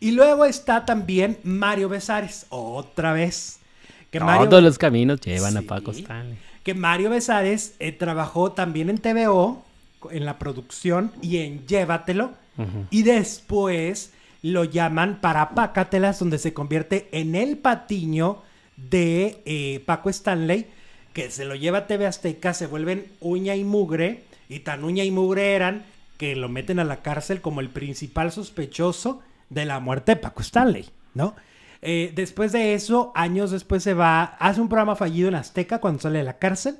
Y luego está también Mario Besares, otra vez. Que Todos los caminos llevan a Paco Stanley. Que Mario Besares eh, trabajó también en TVO, en la producción y en Llévatelo. Y después lo llaman para Pácatelas, donde se convierte en el patiño de eh, Paco Stanley, que se lo lleva a TV Azteca, se vuelven uña y mugre, y tan uña y mugre eran que lo meten a la cárcel como el principal sospechoso de la muerte de Paco Stanley, ¿no? Eh, después de eso, años después se va, hace un programa fallido en Azteca cuando sale de la cárcel,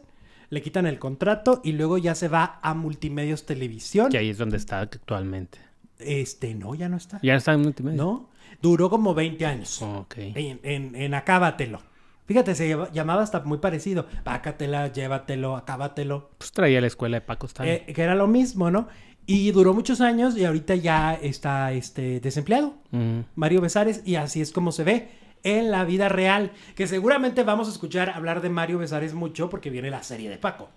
le quitan el contrato y luego ya se va a Multimedios Televisión. Que ahí es donde está actualmente. Este, no, ya no está. Ya está en Multimedios. No, duró como 20 años. ok. En, en, Acábatelo. Fíjate, se llamaba hasta muy parecido. Pácatela, llévatelo, acábatelo. Pues traía la escuela de Paco Stanley. Eh, que era lo mismo, ¿no? Y duró muchos años y ahorita ya está este, desempleado, Mario Besares, y así es como se ve en la vida real, que seguramente vamos a escuchar hablar de Mario Besares mucho porque viene la serie de Paco.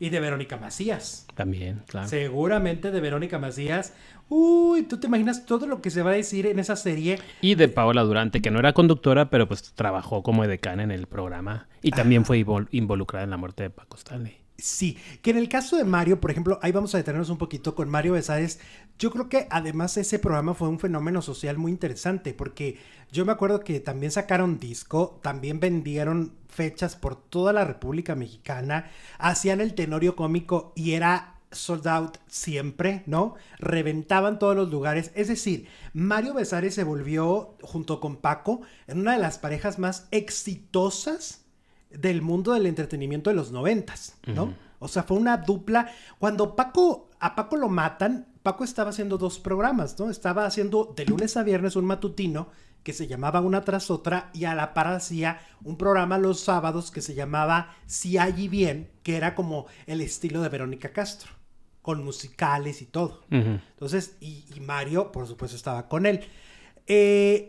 Y de Verónica Macías. También, claro. Seguramente de Verónica Macías. Uy, tú te imaginas todo lo que se va a decir en esa serie. Y de Paola Durante, que no era conductora, pero pues trabajó como decana en el programa. Y también fue involucrada en la muerte de Paco Stanley. Sí, que en el caso de Mario, por ejemplo, ahí vamos a detenernos un poquito con Mario Besares. Yo creo que además ese programa fue un fenómeno social muy interesante, porque yo me acuerdo que también sacaron disco, también vendieron fechas por toda la República Mexicana, hacían el tenorio cómico y era sold out siempre, ¿no? Reventaban todos los lugares. Es decir, Mario Besares se volvió, junto con Paco, en una de las parejas más exitosas del mundo del entretenimiento de los noventas, ¿no? O sea, fue una dupla. Cuando Paco, a Paco lo matan, Paco estaba haciendo dos programas, ¿no? Estaba haciendo de lunes a viernes un matutino que se llamaba una tras otra y a la par hacía un programa los sábados que se llamaba Si allí bien, que era como el estilo de Verónica Castro, con musicales y todo. Entonces, y, y, Mario, por supuesto, estaba con él. Eh,